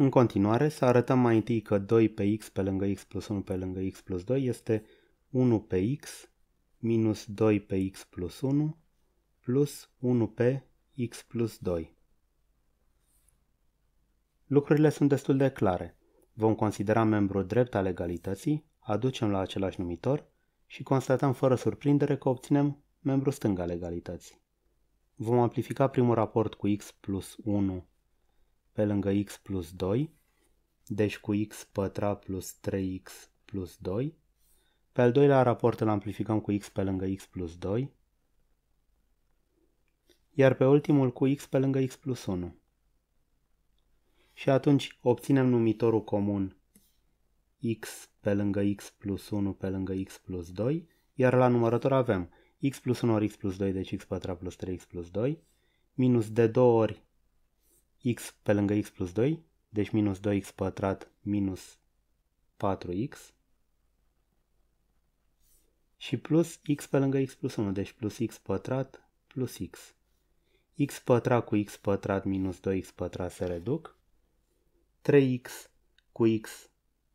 În continuare, să arătăm mai întâi că 2 pe x pe lângă x plus 1 pe lângă x plus 2 este 1 pe x minus 2 pe x plus 1 plus 1 pe x plus 2. Lucrurile sunt destul de clare. Vom considera membru drept al egalității, aducem la același numitor și constatăm fără surprindere că obținem membru stâng al egalității. Vom amplifica primul raport cu x plus 1 pe lângă x plus 2, deci cu x pătrat plus 3x plus 2. Pe al doilea raport îl amplificăm cu x pe lângă x plus 2, iar pe ultimul cu x pe lângă x plus 1. Și atunci obținem numitorul comun x pe lângă x plus 1 pe lângă x plus 2, iar la numărător avem x plus 1 ori x plus 2, deci x pătrat plus 3x plus 2, minus de 2 ori x pe lângă x plus 2, deci minus 2x pătrat minus 4x și plus x pe lângă x plus 1, deci plus x pătrat plus x. x pătrat cu x pătrat minus 2x pătrat se reduc. 3x cu x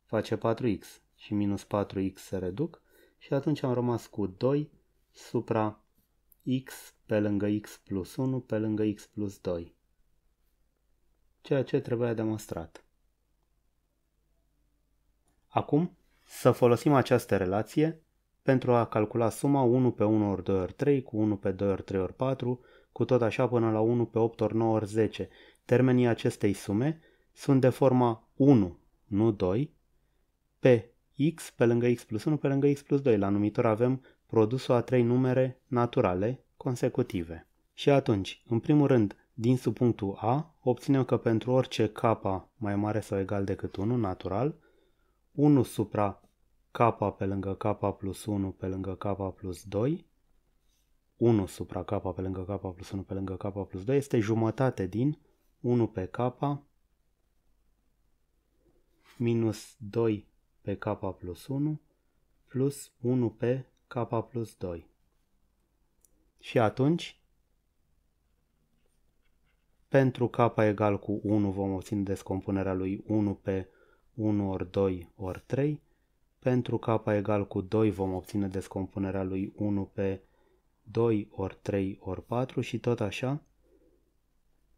face 4x și minus 4x se reduc și atunci am rămas cu 2 supra x pe lângă x plus 1 pe lângă x plus 2 ceea ce trebuia demonstrat. Acum, să folosim această relație pentru a calcula suma 1 pe 1 ori 2 ori 3 cu 1 pe 2 ori 3 ori 4 cu tot așa până la 1 pe 8 ori 9 ori 10. Termenii acestei sume sunt de forma 1, nu 2, pe x pe lângă x plus 1 pe lângă x plus 2. La numitor avem produsul a trei numere naturale consecutive. Și atunci, în primul rând, din subpunctul A, obținem că pentru orice k mai mare sau egal decât 1 natural, 1 supra k pe lângă k plus 1 pe lângă k plus 2, 1 supra k pe lângă k plus 1 pe lângă k plus 2 este jumătate din 1 pe k minus 2 pe k plus 1 plus 1 pe k plus 2. Și atunci pentru k egal cu 1 vom obține descompunerea lui 1 pe 1 ori 2 ori 3. Pentru k egal cu 2 vom obține descompunerea lui 1 pe 2 ori 3 ori 4 și tot așa.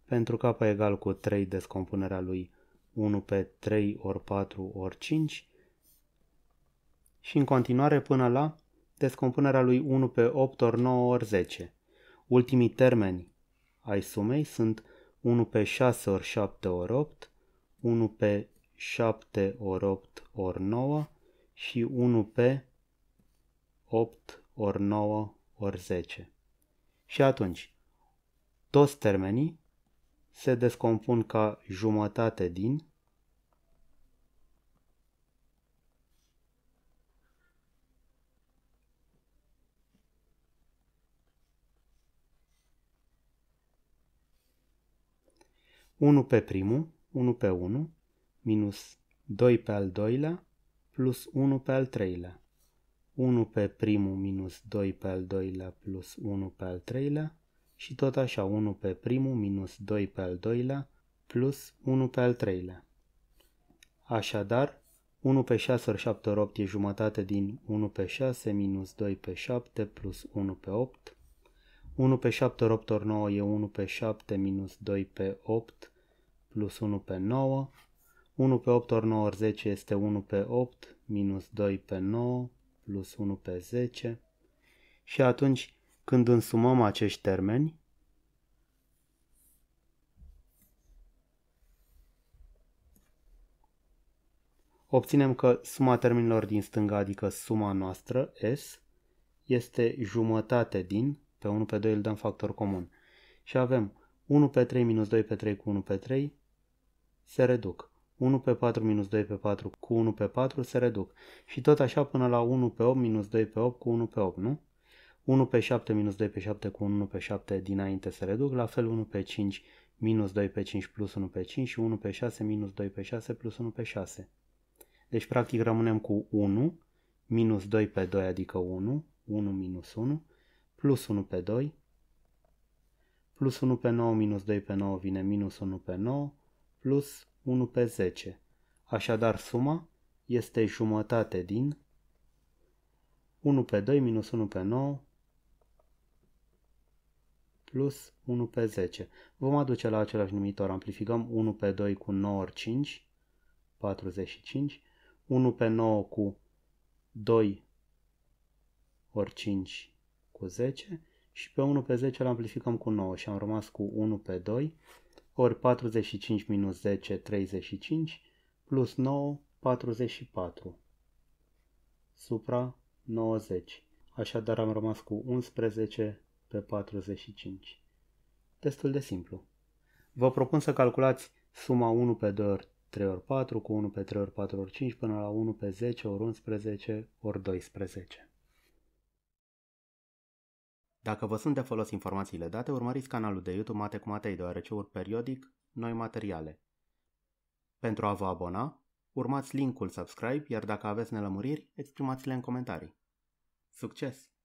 Pentru k egal cu 3 descompunerea lui 1 pe 3 ori 4 ori 5 și în continuare până la descompunerea lui 1 pe 8 ori 9 ori 10. Ultimii termeni ai sumei sunt 1 pe 6 ori 7 ori 8, 1 pe 7 ori 8 ori 9 și 1 pe 8 ori 9 ori 10. Și atunci, toți termenii se descompun ca jumătate din 1 pe primul, 1 pe 1, minus 2 pe al doilea, plus 1 pe al treilea. 1 pe primul minus 2 pe al doilea plus 1 pe al treilea și tot așa 1 pe primul minus 2 pe al doilea plus 1 pe al treilea. Așadar, 1 pe 6 ori 7 ori 8 e jumătate din 1 pe 6 minus 2 pe 7 plus 1 pe 8 1 pe 7 ori 8 ori 9 e 1 pe 7 minus 2 pe 8 plus 1 pe 9. 1 pe 8 ori 9 ori 10 este 1 pe 8 minus 2 pe 9 plus 1 pe 10. Și atunci când însumăm acești termeni, obținem că suma termenilor din stânga, adică suma noastră, S, este jumătate din pe 1 pe 2 îl dăm factor comun. Și avem 1 pe 3 minus 2 pe 3 cu 1 pe 3 se reduc. 1 pe 4 minus 2 pe 4 cu 1 pe 4 se reduc. Și tot așa până la 1 pe 8 minus 2 pe 8 cu 1 pe 8, nu? 1 pe 7 minus 2 pe 7 cu 1 pe 7 dinainte se reduc, la fel 1 pe 5 minus 2 pe 5 plus 1 pe 5 și 1 pe 6 minus 2 pe 6 plus 1 pe 6. Deci practic rămânem cu 1 minus 2 pe 2 adică 1, 1 minus 1 plus 1 pe 2, plus 1 pe 9 minus 2 pe 9 vine minus 1 pe 9, plus 1 pe 10. Așadar, suma este jumătate din 1 pe 2 minus 1 pe 9 plus 1 pe 10. Vom aduce la același numitor. Amplificăm 1 pe 2 cu 9 ori 5, 45. 1 pe 9 cu 2 ori 5, cu 10 și pe 1 pe 10 îl amplificăm cu 9 și am rămas cu 1 pe 2 ori 45 minus 10, 35 plus 9, 44 supra 90. Așadar am rămas cu 11 pe 45. Destul de simplu. Vă propun să calculați suma 1 pe 2 ori 3 ori 4 cu 1 pe 3 ori 4 ori 5 până la 1 pe 10 ori 11 ori 12. Dacă vă sunt de folos informațiile date, urmăriți canalul de YouTube Mate cu Matei, deoarece urc periodic noi materiale. Pentru a vă abona, urmați linkul subscribe, iar dacă aveți nelămuriri, exprimați-le în comentarii. Succes!